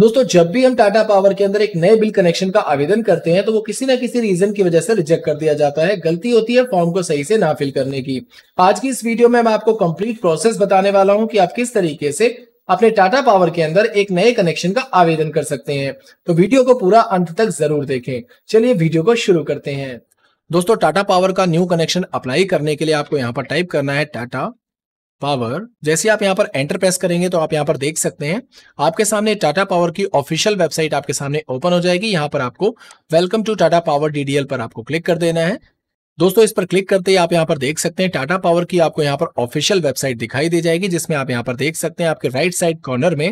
दोस्तों जब भी हम टाटा पावर के अंदर एक नए बिल कनेक्शन का आवेदन करते हैं तो वो किसी ना किसी रीजन की वजह से रिजेक्ट कर दिया जाता है गलती होती है फॉर्म को सही से ना फिल करने की आज की इस वीडियो में मैं आपको कंप्लीट प्रोसेस बताने वाला हूं कि आप किस तरीके से अपने टाटा पावर के अंदर एक नए कनेक्शन का आवेदन कर सकते हैं तो वीडियो को पूरा अंत तक जरूर देखें चलिए वीडियो को शुरू करते हैं दोस्तों टाटा पावर का न्यू कनेक्शन अप्लाई करने के लिए आपको यहाँ पर टाइप करना है टाटा पावर जैसे आप यहां पर एंटर प्रेस करेंगे तो आप यहाँ पर देख सकते हैं आपके सामने टाटा पावर की ऑफिशियल वेबसाइट आपके सामने ओपन हो जाएगी यहाँ पर आपको welcome to Tata power DDL पर आपको क्लिक कर देना है दोस्तों इस पर क्लिक करते ही आप यहाँ पर देख सकते हैं टाटा पावर की आपको यहां पर ऑफिशियल वेबसाइट दिखाई दे जाएगी जिसमें आप यहाँ पर देख सकते हैं आपके राइट साइड कॉर्नर में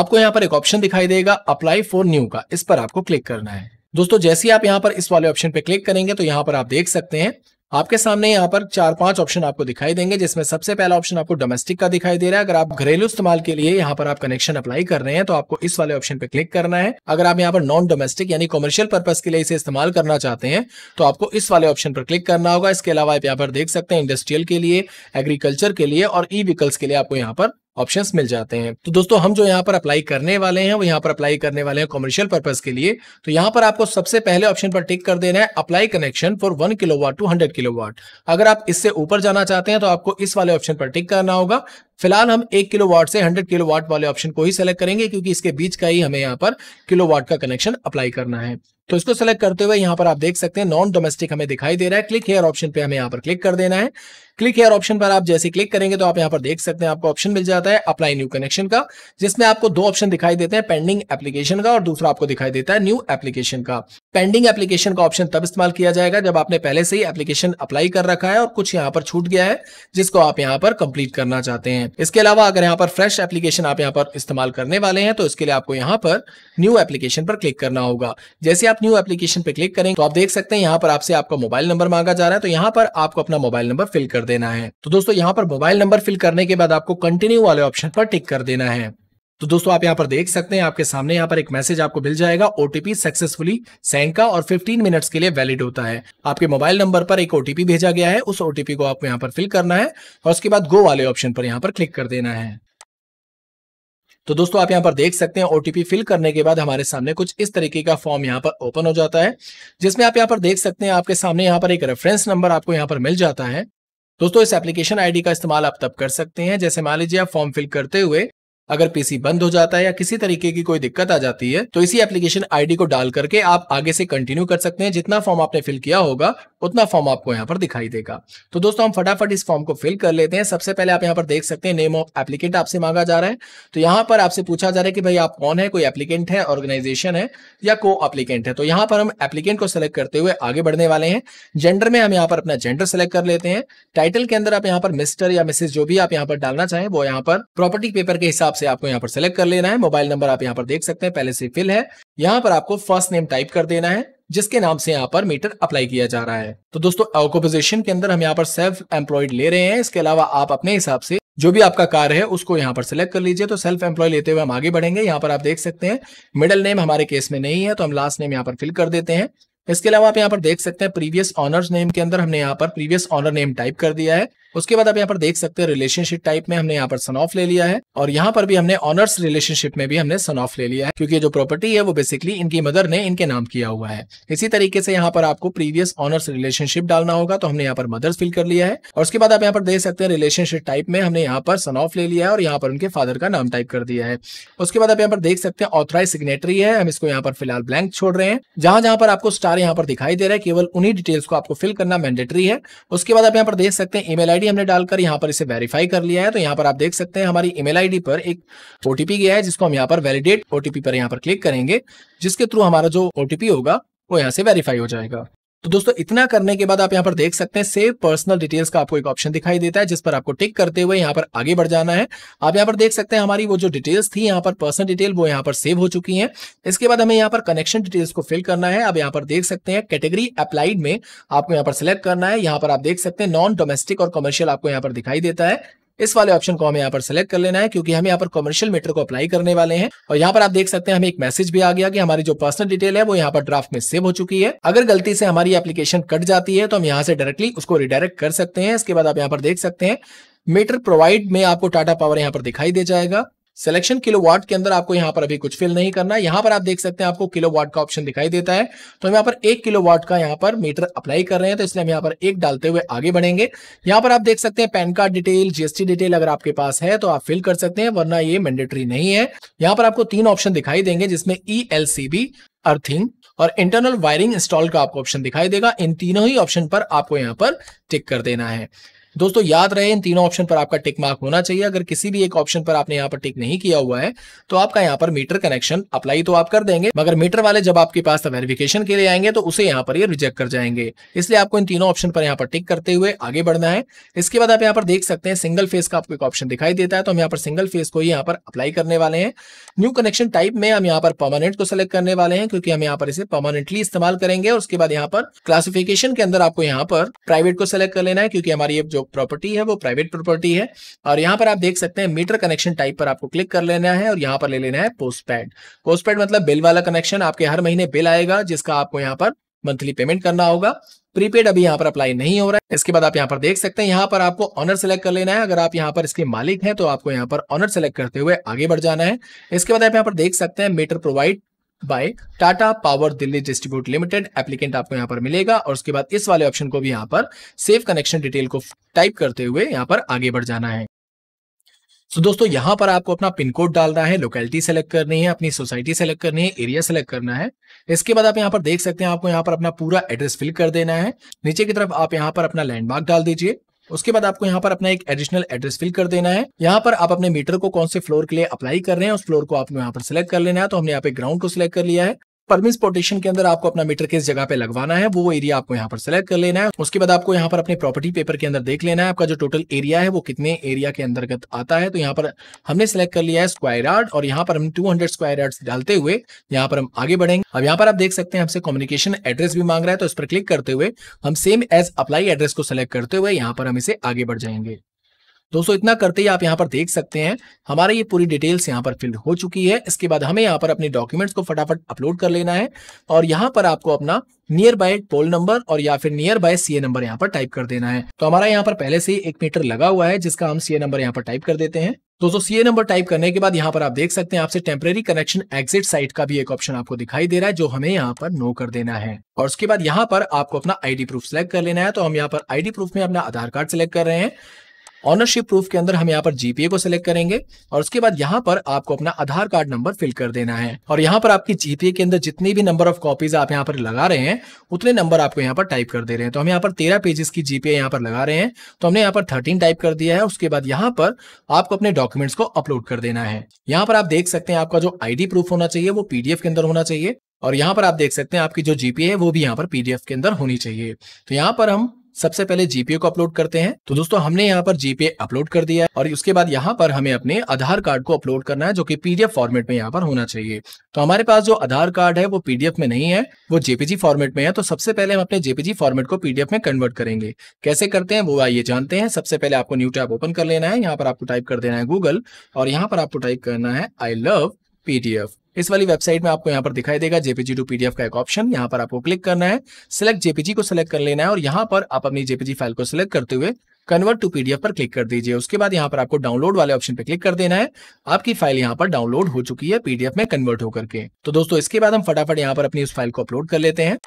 आपको यहाँ पर एक ऑप्शन दिखाई देगा अप्लाई फॉर न्यू का इस पर आपको क्लिक करना है दोस्तों जैसे ही आप यहाँ पर इस वाले ऑप्शन पर क्लिक करेंगे तो यहां पर आप देख सकते हैं आपके सामने यहाँ पर चार पांच ऑप्शन आपको दिखाई देंगे जिसमें सबसे पहला ऑप्शन आपको डोमेस्टिक का दिखाई दे रहा है अगर आप घरेलू इस्तेमाल के लिए यहाँ पर आप कनेक्शन अप्लाई कर रहे हैं तो आपको इस वाले ऑप्शन पे क्लिक करना है अगर आप यहाँ पर नॉन डोमेस्टिक यानी कॉमर्शियल पर्पज के लिए इसे इस्तेमाल करना चाहते हैं तो आपको इस वाले ऑप्शन पर क्लिक करना होगा इसके अलावा आप यहाँ पर देख सकते हैं इंडस्ट्रियल के लिए एग्रीकल्चर के लिए और ई व्हीकल्स के लिए आपको यहाँ पर ऑप्शंस मिल जाते हैं तो दोस्तों हम जो यहाँ पर अप्लाई करने वाले हैं वो यहाँ पर अप्लाई करने वाले हैं कॉमर्शियल पर्पज के लिए तो यहाँ पर आपको सबसे पहले ऑप्शन पर टिक कर देना है apply connection for one kilo to hundred kilo अगर आप इससे ऊपर जाना चाहते हैं तो आपको इस वाले ऑप्शन पर टिक करना होगा फिलहाल हम एक किलो वाट से हंड्रेड किलो वाट वाले ऑप्शन को ही सेलेक्ट करेंगे क्योंकि इसके बीच का ही हमें यहाँ पर किलो वाट का कनेक्शन अप्लाई करना है तो इसको सेलेक्ट करते हुए यहाँ पर आप देख सकते हैं नॉन डोमेस्टिक हमें दिखाई दे रहा है क्लिक हेयर ऑप्शन पे हमें यहाँ पर क्लिक कर देना है क्लिक हेयर ऑप्शन पर आप जैसे क्लिक करेंगे तो आप यहाँ पर देख सकते हैं आपको ऑप्शन मिल जाता है अप्लाई न्यू कनेक्शन का जिसमें आपको दो ऑप्शन दिखाई देते हैं पेंडिंग एप्लीकेशन का और दूसरा आपको दिखाई देता है न्यू एप्लीकेशन का पेंडिंग एप्लीकेशन का ऑप्शन तब इस्तेमाल किया जाएगा जब आपने पहले से ही एप्लीकेशन अप्लाई कर रखा है और कुछ यहाँ पर छूट गया है जिसको आप यहाँ पर कंप्लीट करना चाहते हैं हैं इसके अलावा अगर यहाँ पर फ्रेश एप्लीकेशन आप यहाँ पर इस्तेमाल करने वाले हैं तो इसके लिए आपको यहाँ पर न्यू एप्लीकेशन पर क्लिक करना होगा जैसे आप न्यू एप्लीकेशन पर क्लिक करेंगे तो आप देख सकते हैं यहाँ पर आपसे आपका मोबाइल नंबर मांगा जा रहा है तो यहाँ पर आपको अपना मोबाइल नंबर फिल कर देना है तो दोस्तों यहाँ पर मोबाइल नंबर फिल करने के बाद आपको कंटिन्यू वाले ऑप्शन पर टिक कर देना है तो दोस्तों आप यहाँ पर देख सकते हैं आपके सामने यहां पर एक मैसेज आपको मिल जाएगा ओटीपी सक्सेसफुली का और 15 मिनट्स के लिए वैलिड होता है आपके मोबाइल नंबर पर एक ओटीपी भेजा गया है उस ओटीपी को आपको यहां पर फिल करना है और उसके बाद गो वाले ऑप्शन पर यहां पर क्लिक कर देना है तो दोस्तों आप यहाँ पर देख सकते हैं ओटीपी फिल करने के बाद हमारे सामने कुछ इस तरीके का फॉर्म यहाँ पर ओपन हो जाता है जिसमें आप यहाँ पर देख सकते हैं आपके सामने यहाँ पर एक रेफरेंस नंबर आपको यहां पर मिल जाता है दोस्तों इस एप्लीकेशन आईडी का इस्तेमाल आप तब कर सकते हैं जैसे मान लीजिए आप फॉर्म फिल करते हुए अगर पीसी बंद हो जाता है या किसी तरीके की कोई दिक्कत आ जाती है तो इसी एप्लीकेशन आईडी को डाल करके आप आगे से कंटिन्यू कर सकते हैं जितना फॉर्म आपने फिल किया होगा उतना फॉर्म आपको यहाँ पर दिखाई देगा तो दोस्तों हम फटाफट इस फॉर्म को फिल कर लेते हैं सबसे पहले आप यहाँ पर देख सकते हैं नेम ऑफ एप्लीकेंट आपसे मांगा जा रहा है तो यहाँ पर आपसे पूछा जा रहा है कि भाई आप कौन है कोई एप्लीकेंट है ऑर्गेनाइजेशन है या को एप्लीकेंट है तो यहाँ पर हम एप्लीकेंट को सिलेक्ट करते हुए आगे बढ़ने वाले हैं जेंडर में हम यहाँ पर अपना जेंडर सेलेक्ट कर लेते हैं टाइटल के अंदर आप यहाँ पर मिस्टर या मिसेज जो भी आप यहाँ पर डालना चाहें वो यहाँ पर प्रॉपर्टी पेपर के हिसाब से आपको यहाँ पर सेलेक्ट कर लेना है मोबाइल नंबर आप यहाँ पर देख सकते हैं पहले से फिल है यहाँ पर आपको फर्स्ट नेम टाइप कर देना है जिसके नाम से यहाँ पर मीटर अप्लाई किया जा रहा है तो दोस्तों ऑक्यूपेशन के अंदर हम यहाँ पर सेल्फ एम्प्लॉयड ले रहे हैं इसके अलावा आप अपने हिसाब से जो भी आपका कार है उसको यहाँ पर सिलेक्ट कर लीजिए तो सेल्फ एम्प्लॉय लेते हुए हम आगे बढ़ेंगे यहाँ पर आप देख सकते हैं मिडल नेम हमारे केस में नहीं है तो हम लास्ट नेम यहाँ पर फिल कर देते हैं इसके अलावा आप यहाँ पर देख सकते हैं प्रीवियस ऑनर्स नेम के अंदर हमने यहाँ पर प्रीवियस ऑनर नेम टाइप कर दिया है उसके बाद आप यहाँ पर देख सकते हैं रिलेशनशिप टाइप में हमने यहाँ पर सन ऑफ ले लिया है और यहाँ पर भी हमने ऑनर्स रिलेशनशिप में भी हमने सन ऑफ ले लिया है क्योंकि जो प्रॉपर्टी है वो बेसिकली इनकी मदर ने इनके नाम किया हुआ है इसी तरीके से यहाँ पर आपको प्रीवियस ऑनर्स रिलेशनशिप डालना होगा तो हमने यहाँ पर मदर्स फिल कर लिया है और उसके बाद आप यहाँ पर देख सकते हैं रिलेशनशिप टाइप में हमने यहाँ पर सन ऑफ ले लिया है और यहाँ पर उनके फादर का नाम टाइप कर दिया है उसके बाद आप यहाँ पर देख सकते हैं ऑथराइज सिग्नेटरी है हम इसको यहाँ पर फिलहाल ब्लैंक छोड़ रहे हैं जहां जहां पर आपको स्टार सारे यहाँ पर दिखाई दे रहे हैं केवल उन्हीं डिटेल्स को आपको फिल करना मैंडेटरी है उसके बाद आप यहाँ पर देख सकते हैं ईमेल आईडी हमने डालकर यहाँ पर इसे वेरीफाई कर लिया है तो यहाँ पर आप देख सकते हैं हमारी ईमेल आईडी पर एक ओटीपी गया है जिसको हम यहाँ पर वैलिडेट ओटीपी पर यहाँ पर क्लिक करेंगे जिसके थ्रू हमारा जो ओटीपी होगा वो यहाँ से वेरीफाई हो जाएगा तो दोस्तों इतना करने के बाद आप यहाँ पर देख सकते हैं सेव पर्सनल डिटेल्स का आपको एक ऑप्शन दिखाई देता है जिस पर आपको टिक करते हुए यहाँ पर आगे बढ़ जाना है आप यहाँ पर देख सकते हैं हमारी वो जो डिटेल्स थी यहाँ पर पर्सनल डिटेल वो यहाँ पर सेव हो चुकी है इसके बाद हमें यहाँ पर कनेक्शन डिटेल्स को फिल करना है आप यहाँ पर देख सकते हैं कैटेगरी अप्लाइड में आपको यहाँ पर सिलेक्ट करना है यहाँ पर आप देख सकते हैं नॉन डोमेस्टिक और कमर्शियल आपको यहाँ पर दिखाई देता है इस वाले ऑप्शन को हमें यहाँ पर सेलेक्ट कर लेना है क्योंकि हम यहाँ पर कमर्शियल मीटर को अप्लाई करने वाले हैं और यहाँ पर आप देख सकते हैं हमें एक मैसेज भी आ गया कि हमारी जो पर्सनल डिटेल है वो यहाँ पर ड्राफ्ट में सेव हो चुकी है अगर गलती से हमारी एप्लीकेशन कट जाती है तो हम यहाँ से डायरेक्टली उसको रिडायरेक्ट कर सकते हैं इसके बाद आप यहाँ पर देख सकते हैं मीटर प्रोवाइड में आपको टाटा पावर यहाँ पर दिखाई दे जाएगा सिलेक्शन किलो के अंदर आपको यहाँ पर अभी कुछ फिल नहीं करना है यहाँ पर आप देख सकते हैं आपको किलो का ऑप्शन दिखाई देता है तो हम यहाँ पर एक किलो का यहाँ पर मीटर अप्लाई कर रहे हैं तो इसलिए हम यहाँ पर एक डालते हुए आगे बढ़ेंगे यहाँ पर आप देख सकते हैं PAN card detail GST detail अगर आपके पास है तो आप फिल कर सकते हैं वरना ये मैंडेटरी नहीं है यहाँ पर आपको तीन ऑप्शन दिखाई देंगे जिसमें E L C B earthing और इंटरनल वायरिंग इंस्टॉल का आपको ऑप्शन दिखाई देगा इन तीनों ही ऑप्शन पर आपको यहाँ पर टिक कर देना है दोस्तों याद रहे इन तीनों ऑप्शन पर आपका टिक मार्क होना चाहिए अगर किसी भी एक ऑप्शन पर आपने यहाँ पर टिक नहीं किया हुआ है तो आपका यहाँ पर मीटर कनेक्शन अप्लाई तो आप कर देंगे मगर मीटर वाले जब आपके पास वेरिफिकेशन के लिए आएंगे तो उसे यहाँ पर ये रिजेक्ट कर जाएंगे इसलिए आपको इन तीनों ऑप्शन पर यहाँ पर टिक करते हुए आगे बढ़ना है इसके बाद आप यहाँ पर देख सकते हैं सिंगल फेस का आपको एक ऑप्शन दिखाई देता है तो हम यहाँ पर सिंगल फेस को यहाँ पर अप्लाई करने वाले हैं न्यू कनेक्शन टाइप में हम यहाँ पर परमानेंट को सिलेक्ट करने वाले हैं क्योंकि हम यहाँ पर इसे परमानेंटली इस्तेमाल करेंगे और उसके बाद यहाँ पर क्लासिफिकेशन के अंदर आपको यहाँ पर प्राइवेट को सिलेक्ट कर लेना है क्योंकि हमारी जो प्रॉपर्टी है वो प्राइवेट प्रॉपर्टी है और यहाँ पर आप देख सकते हैं मीटर कनेक्शन टाइप पर आपको क्लिक कर लेना है और यहाँ पर ले लेना है पोस्टपैड पोस्टपैड मतलब बिल वाला कनेक्शन आपके हर महीने बिल आएगा जिसका आपको यहाँ पर मंथली पेमेंट करना होगा प्रीपेड अभी यहाँ पर अप्लाई नहीं हो रहा है इसके बाद आप यहाँ पर देख सकते हैं यहाँ पर आपको ऑनर सेलेक्ट कर लेना है अगर आप यहाँ पर इसके मालिक हैं तो आपको यहाँ पर ऑनर सेलेक्ट करते हुए आगे बढ़ जाना है इसके बाद आप यहाँ पर देख सकते हैं meter provide by Tata power Delhi distribute limited applicant आपको यहां पर मिलेगा और उसके बाद इस वाले ऑप्शन को भी यहां पर सेव कनेक्शन डिटेल को टाइप करते हुए यहां पर आगे बढ़ जाना है तो so, दोस्तों यहां पर आपको अपना पिन कोड डालना है लोकेलिटी सेलेक्ट करनी है अपनी सोसाइटी सेलेक्ट करनी है एरिया सेलेक्ट करना है इसके बाद आप यहां पर देख सकते हैं आपको यहां पर अपना पूरा एड्रेस फिल कर देना है नीचे की तरफ आप यहां पर अपना लैंडमार्क डाल दीजिए उसके बाद आपको यहाँ पर अपना एक एडिशनल एड्रेस फिल कर देना है यहाँ पर आप अपने मीटर को कौन से फ्लोर के लिए अप्लाई कर रहे हैं उस फ्लोर को आपको यहाँ पर सिलेक्ट कर लेना है तो हमने यहाँ पे ग्राउंड को सिलेक्ट कर लिया है परमिस पोटेशन के अंदर आपको अपना मीटर किस जगह पे लगवाना है वो एरिया आपको यहाँ पर सेलेक्ट कर लेना है उसके बाद आपको यहाँ पर अपने प्रॉपर्टी पेपर के अंदर देख लेना है आपका जो टोटल एरिया है वो कितने एरिया के अंतर्गत आता है तो यहाँ पर हमने सेलेक्ट कर लिया है स्क्वायर यार्ड और यहाँ पर हम हंड्रेड स्क्वायर यार्ड डालते हुए यहाँ पर हम आगे बढ़ेंगे अब यहाँ पर आप देख सकते हैं हमसे कम्युनिकेशन एड्रेस भी मांग रहा है तो इस पर क्लिक करते हुए हम सेम एज अप्लाई एड्रेस को सिलेक्ट करते हुए यहाँ पर हम इसे आगे बढ़ जाएंगे दोस्तों इतना करते ही आप यहाँ पर देख सकते हैं हमारा ये पूरी डिटेल्स यहाँ पर फिल हो चुकी है इसके बाद हमें यहाँ पर अपने डॉक्यूमेंट्स को फटाफट अपलोड कर लेना है और यहाँ पर आपको अपना नियर बाय पोल नंबर और या फिर नियर बाय सीए नंबर यहाँ पर टाइप कर देना है तो हमारा यहाँ पर पहले से ही एक मीटर लगा हुआ है जिसका हम सीए नंबर यहाँ पर टाइप कर देते हैं दोस्तों सीए नंबर टाइप करने के बाद यहाँ पर आप देख सकते हैं आपसे टेम्प्रेरी कनेक्शन एग्जिट साइट का भी एक ऑप्शन आपको दिखाई दे रहा है जो हमें यहाँ पर नो कर देना है और उसके बाद यहाँ पर आपको अपना आईडी प्रूफ सेलेक्ट कर लेना है तो हम यहाँ पर आईडी प्रूफ में अपना आधार कार्ड सेलेक्ट कर रहे हैं ऑनरशिप प्रूफ के अंदर हम यहाँ पर जीपीए को सिलेक्ट करेंगे और उसके बाद यहाँ पर आपको अपना आधार कार्ड नंबर फिल कर देना है और यहाँ पर आपकी जीपीए के अंदर जितनी भी नंबर ऑफ कॉपीज आप यहाँ पर लगा रहे हैं उतने नंबर आपको यहाँ पर टाइप कर दे रहे हैं तो हम यहाँ पर तेरह पेजेस की जीपीए यहाँ पर लगा रहे हैं तो हमने यहाँ पर थर्टीन टाइप कर दिया है उसके बाद यहाँ पर आपको अपने डॉक्यूमेंट्स को अपलोड कर देना है यहाँ पर आप देख सकते हैं आपका जो आईडी प्रूफ होना चाहिए वो पीडीएफ के अंदर होना चाहिए और यहाँ पर आप देख सकते हैं आपकी जो जीपीए है वो भी यहाँ पर पीडीएफ के अंदर होनी चाहिए तो यहाँ पर हम सबसे पहले जीपीए को अपलोड करते हैं तो दोस्तों हमने यहाँ पर जीपीए अपलोड कर दिया है और उसके बाद यहाँ पर हमें अपने आधार कार्ड को अपलोड करना है जो की पीडीएफ फॉर्मेट में यहाँ पर होना चाहिए तो हमारे पास जो आधार कार्ड है वो पीडीएफ में नहीं है वो जेपीजी फॉर्मेट में है तो सबसे पहले हम अपने जेपीजी फॉर्मेट को पीडीएफ में कन्वर्ट करेंगे कैसे करते हैं वो आइए जानते हैं सबसे पहले आपको न्यू टैप ओपन कर लेना है यहाँ पर आपको टाइप कर देना है गूगल और यहाँ पर आपको टाइप करना है आई लव पीडीएफ इस वाली वेबसाइट में आपको यहाँ पर दिखाई देगा जेपीजी टू पीडीएफ का एक ऑप्शन यहाँ पर आपको क्लिक करना है सिलेक्ट जेपीजी को सिलेक्ट कर लेना है और यहाँ पर आप अपनी जेपीजी फाइल को सिलेक्ट करते हुए कन्वर्ट टू पीडीएफ पर क्लिक कर दीजिए उसके बाद यहाँ पर आपको डाउनलोड वाले ऑप्शन पर क्लिक कर देना है आपकी फाइल यहाँ पर डाउनलोड हो चुकी है पीडीएफ में कन्वर्ट होकर के तो दोस्तों इसके बाद हम फटाफट यहाँ पर अपनी उस फाइल को अपलोड कर लेते हैं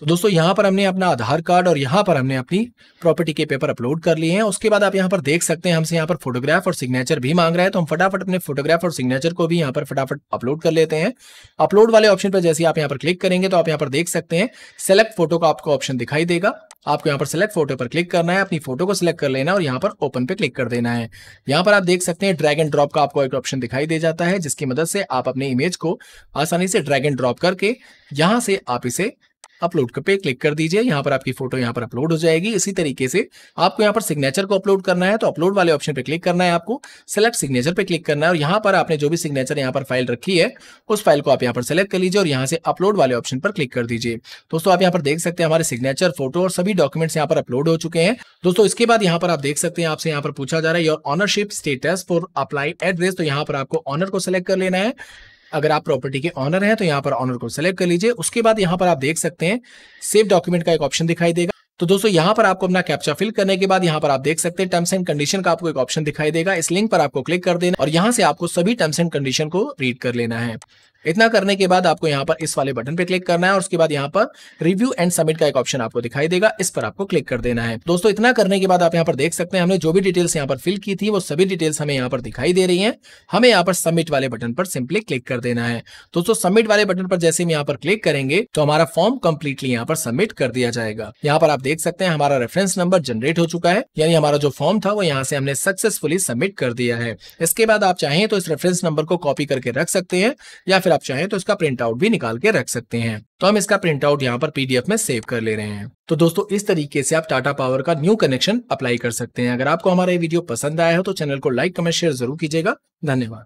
तो दोस्तों यहाँ पर हमने अपना आधार कार्ड और यहाँ पर हमने अपनी प्रॉपर्टी के पेपर अपलोड कर लिए हैं उसके बाद आप यहाँ पर देख सकते हैं हमसे यहाँ पर फोटोग्राफ और सिग्नेचर भी मांग रहा है तो हम फटाफट अपने फोटोग्राफ और सिग्नेचर को भी यहाँ पर फटाफट अपलोड कर लेते हैं अपलोड वाले ऑप्शन पर जैसे आप यहाँ पर क्लिक करेंगे तो आप यहाँ पर देख सकते हैं सेलेक्ट फोटो का आपको ऑप्शन दिखाई देगा आपको यहाँ पर सेलेक्ट फोटो पर क्लिक करना है अपनी फोटो को सिलेक्ट कर लेना और यहाँ पर ओपन पे क्लिक कर देना है यहाँ पर आप देख सकते हैं ड्रैग एंड ड्रॉप का आपको एक ऑप्शन दिखाई दे जाता है जिसकी मदद से आप अपने इमेज को आसानी से ड्रैग एंड ड्रॉप करके यहाँ से आप इसे अपलोड पे क्लिक कर दीजिए यहाँ पर आपकी फोटो यहाँ पर अपलोड हो जाएगी इसी तरीके से आपको यहाँ पर सिग्नेचर को अपलोड करना है तो अपलोड वाले ऑप्शन पे क्लिक करना है आपको सेलेक्ट सिग्नेचर पे क्लिक करना है और यहाँ पर आपने जो भी सिग्नेचर यहाँ पर फाइल रखी है उस फाइल को आप यहाँ पर सेलेक्ट कर लीजिए और यहाँ से अपलोड वाले ऑप्शन पर क्लिक कर दीजिए दोस्तों आप यहाँ पर देख सकते हैं हमारे सिग्नेचर फोटो और सभी डॉक्यूमेंट्स यहाँ पर अपलोड हो चुके हैं दोस्तों इसके बाद यहाँ पर आप देख सकते हैं आपसे यहाँ पर पूछा जा रहा है your ownership status for apply address तो यहाँ पर आपको ऑनर को सिलेक्ट कर लेना है अगर आप प्रॉपर्टी के ऑनर हैं तो यहाँ पर ऑनर को सिलेक्ट कर लीजिए उसके बाद यहाँ पर आप देख सकते हैं सेव डॉक्यूमेंट का एक ऑप्शन दिखाई देगा तो दोस्तों यहाँ पर आपको अपना कैप्चा फिल करने के बाद यहाँ पर आप देख सकते हैं टर्म्स एंड कंडीशन का आपको एक ऑप्शन दिखाई देगा इस लिंक पर आपको क्लिक कर देना और यहाँ से आपको सभी टर्म्स एंड कंडीशन को रीड कर लेना है इतना करने के बाद आपको यहाँ पर इस वाले बटन पे क्लिक करना है और उसके बाद यहाँ पर रिव्यू एंड सबमिट का एक ऑप्शन आपको दिखाई देगा इस पर आपको क्लिक कर देना है दोस्तों इतना करने के बाद आप यहाँ पर देख सकते हैं हमने जो भी डिटेल्स यहाँ पर फिल की थी वो सभी डिटेल्स हमें यहाँ पर दिखाई दे रही है हमें यहाँ पर सबमिट वाले बटन पर सिंपली क्लिक कर देना है दोस्तों सबमिट वाले बटन पर जैसे हम यहाँ पर क्लिक करेंगे तो हमारा फॉर्म कंप्लीटली यहाँ पर सबमिट कर दिया जाएगा यहाँ पर आप देख सकते हैं हमारा रेफरेंस नंबर जनरेट हो चुका है यानी हमारा जो फॉर्म था वो यहाँ से हमने सक्सेसफुली सबमिट कर दिया है इसके बाद आप चाहें तो इस रेफरेंस नंबर को कॉपी करके रख सकते हैं या फिर आप चाहें तो इसका प्रिंट आउट भी निकाल के रख सकते हैं तो हम इसका प्रिंट आउट यहाँ पर पीडीएफ में सेव कर ले रहे हैं तो दोस्तों इस तरीके से आप टाटा पावर का न्यू कनेक्शन अप्लाई कर सकते हैं अगर आपको हमारा ये वीडियो पसंद आया हो तो चैनल को लाइक कमेंट शेयर जरूर कीजिएगा धन्यवाद